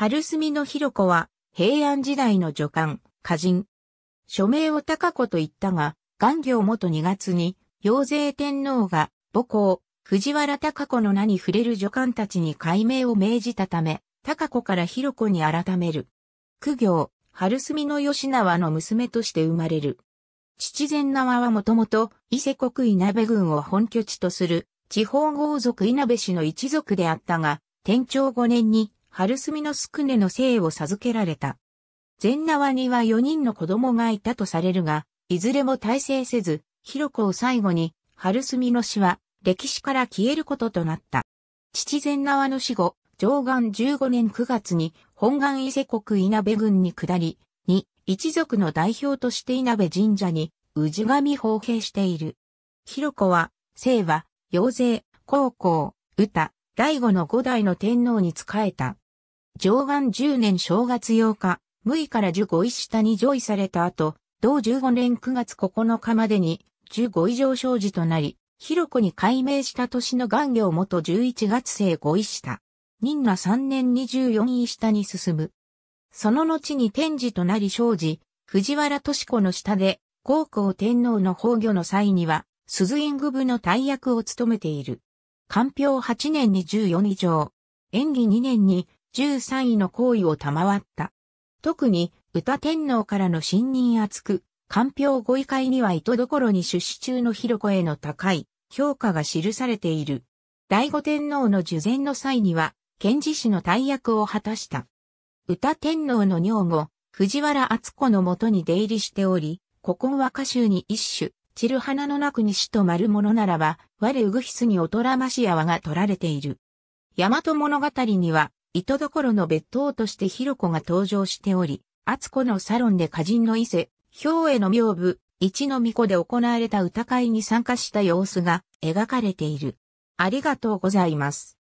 春住の広子は、平安時代の女官、歌人。署名を高子と言ったが、元行元2月に、陽勢天皇が、母校、藤原高子の名に触れる女官たちに改名を命じたため、高子から広子に改める。苦行、春住の吉縄の娘として生まれる。父前縄はもともと、伊勢国稲部郡を本拠地とする、地方豪族稲部氏の一族であったが、天長5年に春住の宿根の姓を授けられた。善縄には4人の子供がいたとされるが、いずれも大成せず、広子を最後に、春住の死は、歴史から消えることとなった。父善縄の死後、上岸15年9月に、本願伊勢国稲部郡に下り、に、一族の代表として稲部神社に、治神奉掲している。広子は、姓は、陽勢、高校、歌、第五の五代の天皇に仕えた。上岸十年正月8日、6位から十五位下に上位された後、同十五年9月9日までに十五位上昇時となり、広子に改名した年の元行元十一月生五位下。任那三年二十四位下に進む。その後に天智となり生じ、藤原敏子の下で、高校天皇の崩御の際には、鈴院具部の大役を務めている。官票8年に14以上、演技2年に13位の行為を賜った。特に、歌天皇からの信任厚く、官票5位会には糸どころに出資中の広子への高い評価が記されている。第五天皇の受前の際には、検事使の大役を果たした。歌天皇の女房、藤原敦子のもとに出入りしており、古今和歌集に一種、散る花のなく西と丸物ならば、我うぐひすにおとらましやわが取られている。大和物語には、糸どころの別当として広子が登場しており、厚子のサロンで歌人の伊勢、兵衛の妙部、一の巫女で行われた歌会に参加した様子が描かれている。ありがとうございます。